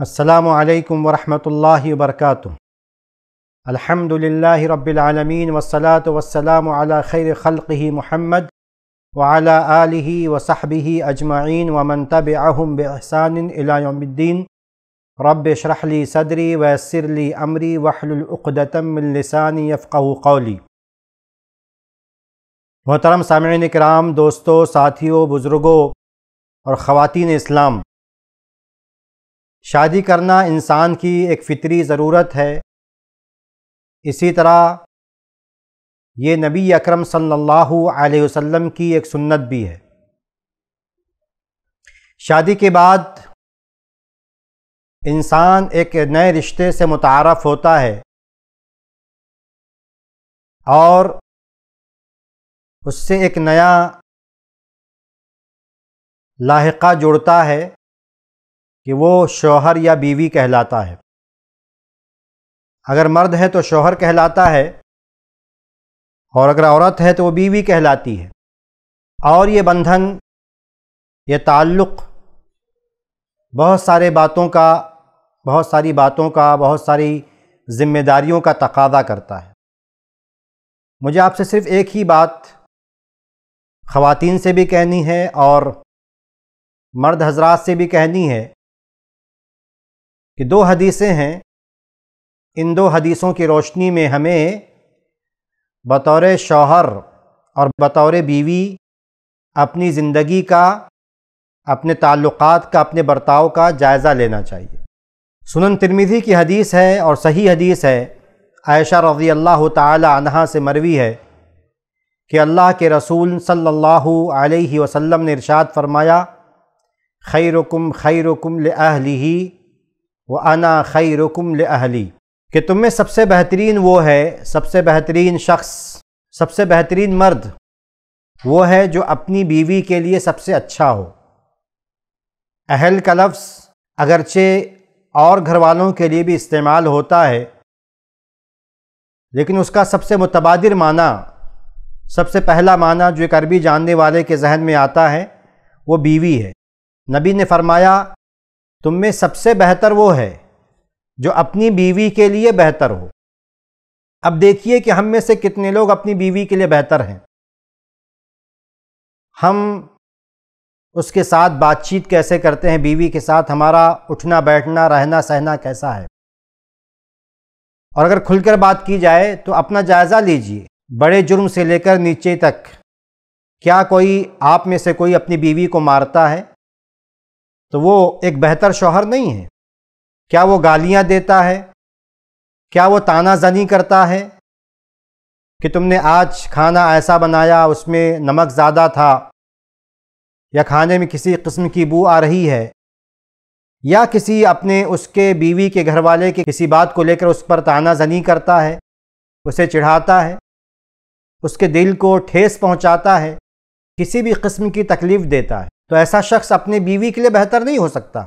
असलकम वरहमल वर्क अलहमदिल्ला रबालमीन वसलात वसलाम खैर ख़ल महमद वाल आलि वसाहबी अजमाइन वमन तब आहम बहसानद्दीन रब शरहली सदरी वसरली अमरी वहलुलदतमिलसानी कौली मोहतरम सामिन कराम दोस्तों साथियों बुज़ुर्गों और ख़वान इस्लाम शादी करना इंसान की एक फ़ितरी ज़रूरत है इसी तरह ये नबी अकरम सल्लल्लाहु अलैहि वसल्लम की एक सुन्नत भी है शादी के बाद इंसान एक नए रिश्ते से मुतारफ़ होता है और उससे एक नया लाहका जुड़ता है कि वो शौहर या बीवी कहलाता है अगर मर्द है तो शौहर कहलाता है और अगर औरत है तो वो बीवी कहलाती है और ये बंधन ये ताल्लुक़ बहुत सारे बातों का बहुत सारी बातों का बहुत सारी जिम्मेदारियों का तकाजा करता है मुझे आपसे सिर्फ़ एक ही बात ख़वातीन से भी कहनी है और मर्द हजरात से भी कहनी है कि दो हदीसें हैं इन दो हदीसों की रोशनी में हमें बतौर शौहर और बतौर बीवी अपनी ज़िंदगी का अपने ताल्लुक़ात का अपने बर्ताव का जायज़ा लेना चाहिए सुनन तिरमिज़ी की हदीस है और सही हदीस है आयशा रज़ी अल्लाह तहा से मरवी है कि अल्लाह के रसूल सल्लल्लाहु अलैहि वसल्लम ने इरशाद फरमाया खैरुकुम खैरुकुम लहली व आना खई रुकम अहली कि तुम में सबसे बेहतरीन वो है सबसे बेहतरीन शख्स सबसे बेहतरीन मर्द वो है जो अपनी बीवी के लिए सबसे अच्छा हो अहल का लफ्ज़ अगरचे और घर वालों के लिए भी इस्तेमाल होता है लेकिन उसका सबसे मुतबादिर माना सबसे पहला माना जो एक अरबी जानने वाले के जहन में आता है वो बीवी है नबी ने फरमाया तुम में सबसे बेहतर वो है जो अपनी बीवी के लिए बेहतर हो अब देखिए कि हम में से कितने लोग अपनी बीवी के लिए बेहतर हैं हम उसके साथ बातचीत कैसे करते हैं बीवी के साथ हमारा उठना बैठना रहना सहना कैसा है और अगर खुलकर बात की जाए तो अपना जायज़ा लीजिए बड़े जुर्म से लेकर नीचे तक क्या कोई आप में से कोई अपनी बीवी को मारता है तो वो एक बेहतर शौहर नहीं है क्या वो गालियां देता है क्या वो ताना जनी करता है कि तुमने आज खाना ऐसा बनाया उसमें नमक ज़्यादा था या खाने में किसी किस्म की बू आ रही है या किसी अपने उसके बीवी के घर वाले के किसी बात को लेकर उस पर ताना जनी करता है उसे चिढ़ाता है उसके दिल को ठेस पहुंचाता है किसी भी किस्म की तकलीफ़ देता है तो ऐसा शख्स अपने बीवी के लिए बेहतर नहीं हो सकता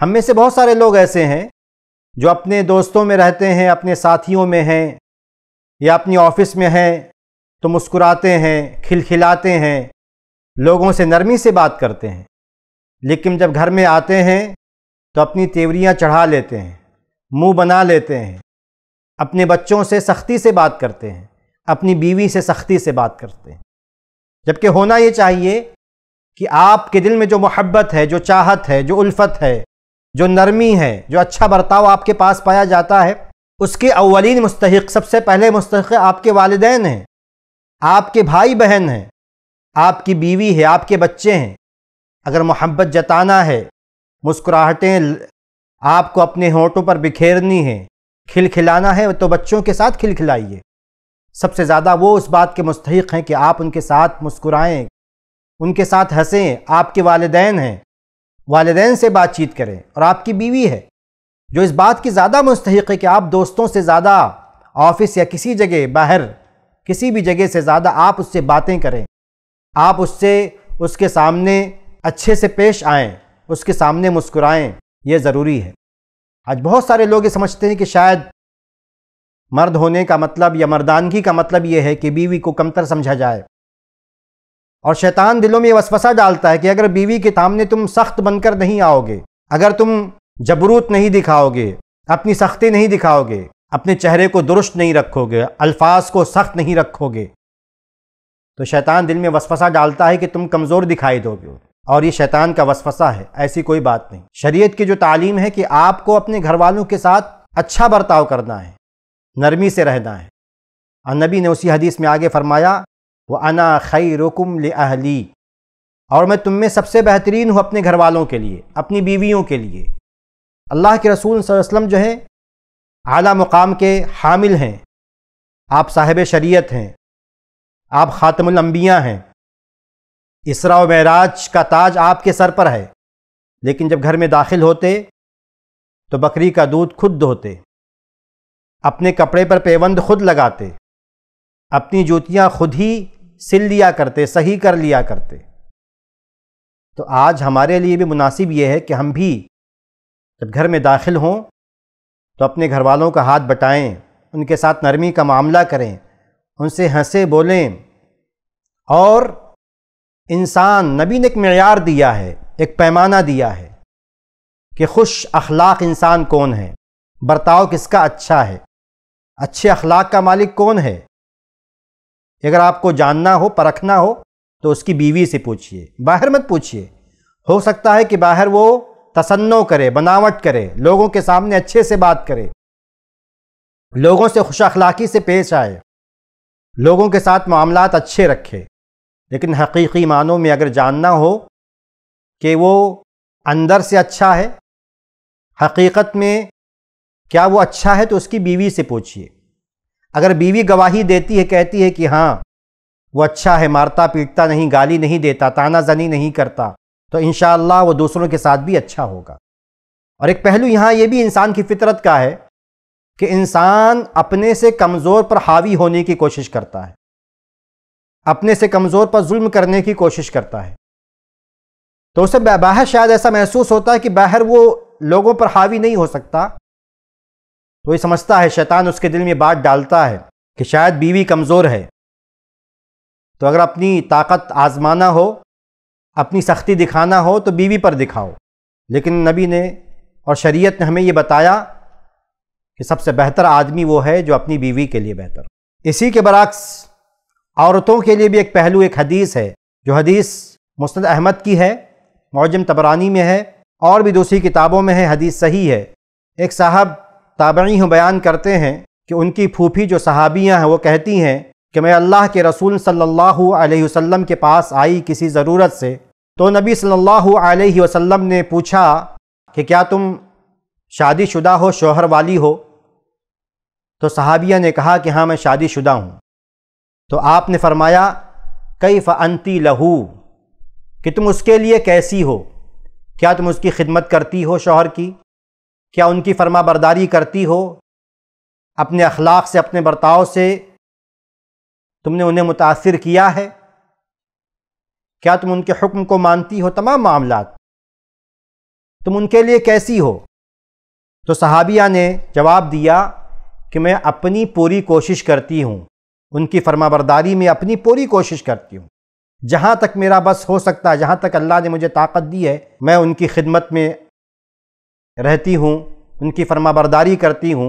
हम में से बहुत सारे लोग ऐसे हैं जो अपने दोस्तों में रहते हैं अपने साथियों में हैं या अपनी ऑफिस में हैं तो मुस्कुराते हैं खिलखिलाते हैं लोगों से नरमी से बात करते हैं लेकिन जब घर में आते हैं तो अपनी तेवरियां चढ़ा लेते हैं मुंह बना लेते हैं अपने बच्चों से सख्ती से बात करते हैं अपनी बीवी से सख्ती से बात करते हैं जबकि होना ये चाहिए कि आपके दिल में जो मोहब्बत है जो चाहत है जो उल्फत है जो नरमी है जो अच्छा बर्ताव आपके पास पाया जाता है उसके अवलिन मुस्तक सबसे पहले मुस्तक आपके वालदेन हैं आपके भाई बहन हैं आपकी बीवी है आपके बच्चे हैं अगर मोहब्बत जताना है मुस्कुराहटें आपको अपने होठों पर बिखेरनी है खिलखिलाना है तो बच्चों के साथ खिलखिलाइए सबसे ज़्यादा वो उस बात के मुस्तक हैं कि आप उनके साथ मुस्कुराएं उनके साथ हंसें आपके वालदेन हैं वालदेन से बातचीत करें और आपकी बीवी है जो इस बात की ज़्यादा मुस्तक है कि आप दोस्तों से ज़्यादा ऑफिस या किसी जगह बाहर किसी भी जगह से ज़्यादा आप उससे बातें करें आप उससे उसके सामने अच्छे से पेश आएँ उसके सामने मुस्कुराएं ये ज़रूरी है आज बहुत सारे लोग ये समझते हैं कि शायद मर्द होने का मतलब या मर्दानगी का मतलब ये है कि बीवी को कमतर समझा जाए और शैतान दिलों में वसवसा डालता है कि अगर बीवी के सामने तुम सख्त बनकर नहीं आओगे अगर तुम जबरूत नहीं दिखाओगे अपनी सख्ती नहीं दिखाओगे अपने चेहरे को दुरुस्त नहीं रखोगे अल्फाज को सख्त नहीं रखोगे तो शैतान दिल में वसफसा डालता है कि तुम कमज़ोर दिखाई दोगे और ये शैतान का वसफसा है ऐसी कोई बात नहीं शरीयत की जो तालीम है कि आपको अपने घर वालों के साथ अच्छा बर्ताव करना है नरमी से रहना है और नबी ने उसी हदीस में आगे फरमाया व अना खई रुकुम अहली और मैं तुम में सबसे बेहतरीन हूँ अपने घर वालों के लिए अपनी बीवियों के लिए अल्लाह के रसूल वसलम जो हैं अला मुकाम के हामिल हैं आप साहिब शरीयत हैं आप ख़ातमलम्बिया हैं इसरा महराज का ताज आपके सर पर है लेकिन जब घर में दाखिल होते तो बकरी का दूध खुद धोते अपने कपड़े पर पेवंद खुद लगाते अपनी जूतियाँ खुद ही सिल लिया करते सही कर लिया करते तो आज हमारे लिए भी मुनासिब ये है कि हम भी जब घर में दाखिल हों तो अपने घर वालों का हाथ बटाएं उनके साथ नरमी का मामला करें उनसे हंसे बोलें और इंसान नबी ने एक मैार दिया है एक पैमाना दिया है कि खुश अखलाक इंसान कौन है बर्ताव किसका अच्छा है अच्छे अखलाक का मालिक कौन है अगर आपको जानना हो परखना हो तो उसकी बीवी से पूछिए बाहर मत पूछिए हो सकता है कि बाहर वो तसन्नो करे बनावट करे लोगों के सामने अच्छे से बात करे लोगों से खुश अखलाक़ी से पेश आए लोगों के साथ मामला अच्छे रखे लेकिन हकीकी मानों में अगर जानना हो कि वो अंदर से अच्छा है हकीकत में क्या वो अच्छा है तो उसकी बीवी से पूछिए अगर बीवी गवाही देती है कहती है कि हाँ वो अच्छा है मारता पीटता नहीं गाली नहीं देता तानाजनी नहीं करता तो इन वो दूसरों के साथ भी अच्छा होगा और एक पहलू यहाँ ये भी इंसान की फितरत का है कि इंसान अपने से कमज़ोर पर हावी होने की कोशिश करता है अपने से कमज़ोर पर जुल्म करने की कोशिश करता है तो उसे बाहर शायद ऐसा महसूस होता है कि बाहर वो लोगों पर हावी नहीं हो सकता तो ये समझता है शैतान उसके दिल में बात डालता है कि शायद बीवी कमज़ोर है तो अगर अपनी ताकत आजमाना हो अपनी सख्ती दिखाना हो तो बीवी पर दिखाओ लेकिन नबी ने और शरीयत ने हमें ये बताया कि सबसे बेहतर आदमी वो है जो अपनी बीवी के लिए बेहतर इसी के बरक्स औरतों के लिए भी एक पहलू एक हदीस है जो हदीस मुस्तद अहमद की है मौजम तबरानी में है और भी दूसरी किताबों में है हदीस सही है एक साहब ताबी बयान करते हैं कि उनकी फूफी जो सहाबियाँ हैं वो कहती हैं कि मैं अल्लाह के रसूल सल्लल्लाहु अलैहि वसल्लम के पास आई किसी ज़रूरत से तो नबी सल्लल्लाहु अलैहि वसल्लम ने पूछा कि क्या तुम शादी शुदा हो शोहर वाली हो तो सहाबिया ने कहा कि हाँ मैं शादी शुदा हूँ तो आपने फरमाया कई फंती लहू कि तुम उसके लिए कैसी हो क्या तुम उसकी खिदमत करती हो शोहर की क्या उनकी फर्मा बरदारी करती हो अपने अखलाक से अपने बर्ताव से तुमने उन्हें मुतासर किया है क्या तुम उनके हुक्म को मानती हो तमाम मामला तुम उनके लिए कैसी हो तो सहाबिया ने जवाब दिया कि मैं अपनी पूरी कोशिश करती हूँ उनकी फरमाबरदारी में अपनी पूरी कोशिश करती हूँ जहाँ तक मेरा बस हो सकता है जहाँ तक अल्लाह ने मुझे ताकत दी है मैं उनकी खिदमत में रहती हूँ उनकी फरमाबरदारी करती हूँ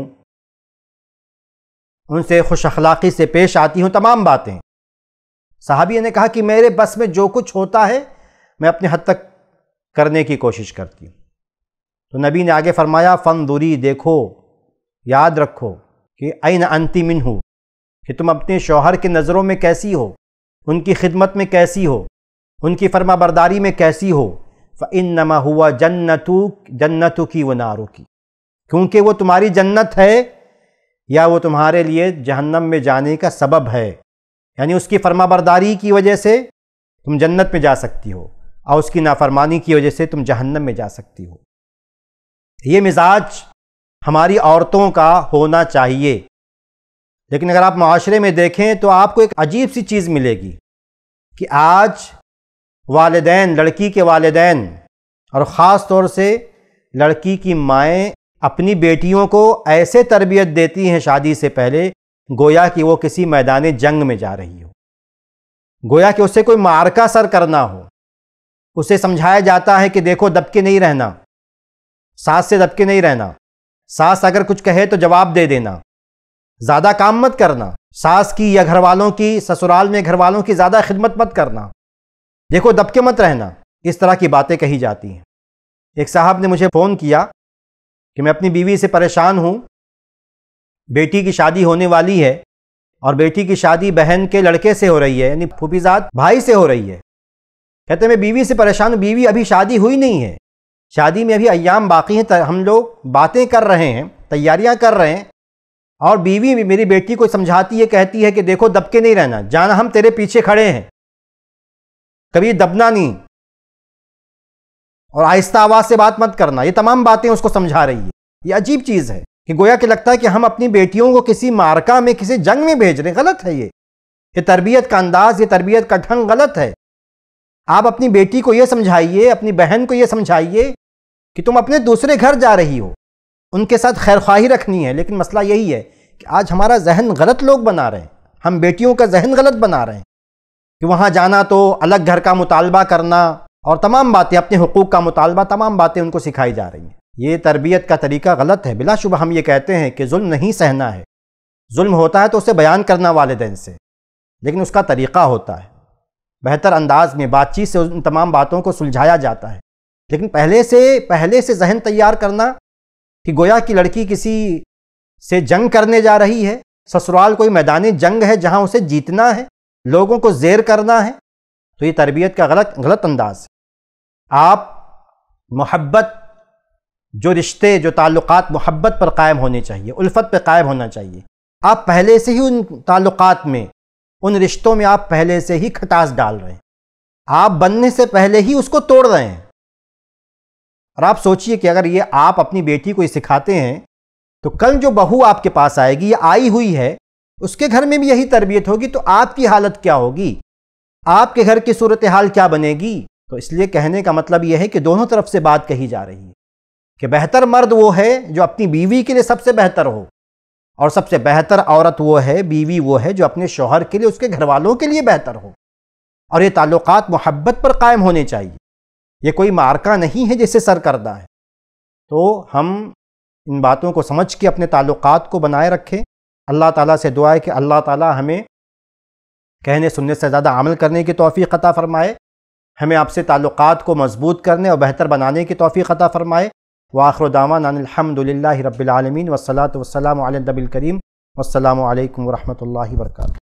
उनसे खुश अखलाक़ी से पेश आती हूँ तमाम बातें साहबी ने कहा कि मेरे बस में जो कुछ होता है मैं अपने हद तक करने की कोशिश करती हूँ तो नबी ने आगे फरमाया फ़न दूरी देखो याद रखो कि अन अंति मिन हो कि तुम अपने शौहर के नज़रों में कैसी हो उनकी खिदमत में कैसी हो उनकी फरमाबरदारी में कैसी हो फ़िन नमा हुआ जन्नतु जन्नतु की व नारू की क्योंकि वो तुम्हारी जन्नत है या वो तुम्हारे लिए जहन्नम में जाने का सबब है यानी उसकी फर्माबरदारी की वजह से तुम जन्नत में जा सकती हो और उसकी नाफरमानी की वजह से तुम जहन्नम में जा सकती हो ये मिजाज हमारी औरतों का होना चाहिए लेकिन अगर आप माशरे में देखें तो आपको एक अजीब सी चीज़ मिलेगी कि आज वालदेन लड़की के वालदेन और ख़ास तौर से लड़की की माएँ अपनी बेटियों को ऐसे तरबियत देती हैं शादी से पहले गोया कि वो किसी मैदान जंग में जा रही हो गोया कि उसे कोई मारका सर करना हो उसे समझाया जाता है कि देखो दबके नहीं रहना सास से दबके नहीं रहना सास अगर कुछ कहे तो जवाब दे देना ज़्यादा काम मत करना सास की या घर वालों की ससुराल में घर वालों की ज़्यादा खिदमत मत करना देखो दबके मत रहना इस तरह की बातें कही जाती हैं एक साहब ने मुझे फ़ोन किया कि मैं अपनी बीवी से परेशान हूँ बेटी की शादी होने वाली है और बेटी की शादी बहन के लड़के से हो रही है यानी फूफीजात भाई से हो रही है कहते मैं बीवी से परेशान हूँ बीवी अभी शादी हुई नहीं है शादी में अभी अयाम बाकी हैं हम लोग बातें कर रहे हैं तैयारियां कर रहे हैं और बीवी मेरी बेटी को समझाती है कहती है कि देखो दबके नहीं रहना जाना हम तेरे पीछे खड़े हैं कभी दबना नहीं और आहिस्ता आवाज से बात मत करना ये तमाम बातें उसको समझा रही है ये अजीब चीज़ है कि गोया के लगता है कि हम अपनी बेटियों को किसी मार्का में किसी जंग में भेज रहे गलत है ये ये तरबियत का अंदाज़ ये तरबियत का ढंग गलत है आप अपनी बेटी को ये समझाइए अपनी बहन को ये समझाइए कि तुम अपने दूसरे घर जा रही हो उनके साथ खैर ख्वाही रखनी है लेकिन मसला यही है कि आज हमारा जहन गलत लोग बना रहे हैं हम बेटियों का जहन गलत बना रहे हैं कि वहाँ जाना तो अलग घर का मुतालबा करना और तमाम बातें अपने हकूक़ का मुतालबा तमाम बातें उनको सिखाई जा रही हैं ये तरबियत का तरीका गलत है बिलाशुब हम ये कहते हैं कि जुल्म नहीं सहना है जुल्म होता है तो उसे बयान करना वालदेन से लेकिन उसका तरीक़ा होता है बेहतर अंदाज में बातचीत से उन तमाम बातों को सुलझाया जाता है लेकिन पहले से पहले से जहन तैयार करना कि गोया की लड़की किसी से जंग करने जा रही है ससुराल कोई मैदानी जंग है जहाँ उसे जीतना है लोगों को जेर करना है तो ये तरबियत का गलत गलत अंदाज है आप मोहब्बत जो रिश्ते जो ताल्लुकात मोहब्बत पर कायम होने चाहिए उल्फत पर कायम होना चाहिए आप पहले से ही उन ताल्लुकात में उन रिश्तों में आप पहले से ही खटास डाल रहे हैं आप बनने से पहले ही उसको तोड़ रहे हैं और आप सोचिए कि अगर ये आप अपनी बेटी को ये सिखाते हैं तो कल जो बहू आपके पास आएगी ये आई हुई है उसके घर में भी यही तरबियत होगी तो आपकी हालत क्या होगी आपके घर की सूरत हाल क्या बनेगी तो इसलिए कहने का मतलब यह है कि दोनों तरफ से बात कही जा रही है कि बेहतर मर्द वो है जो अपनी बीवी के लिए सबसे बेहतर हो और सबसे बेहतर औरत वो है बीवी वो है जो अपने शोहर के लिए उसके घर वालों के लिए बेहतर हो और ये ताल्लुक़ मोहब्बत पर कायम होने चाहिए ये कोई मारका नहीं है जिसे सर करदा है तो हम इन बातों को समझ के अपने ताल्लुक़ात को बनाए रखें अल्लाह ताला से दुआ है कि अल्लाह ताला हमें कहने सुनने से ज़्यादा अमल करने की तोफ़ी अता फ़रमाए हमें आपसे ताल्लुक़ को मजबूत करने और बेहतर बनाने की तोफ़ी अता फ़रमाए व आखर दामानदल रबालमीन वसलात वसलम नबील करीम अल्लाम वरहमल वर्का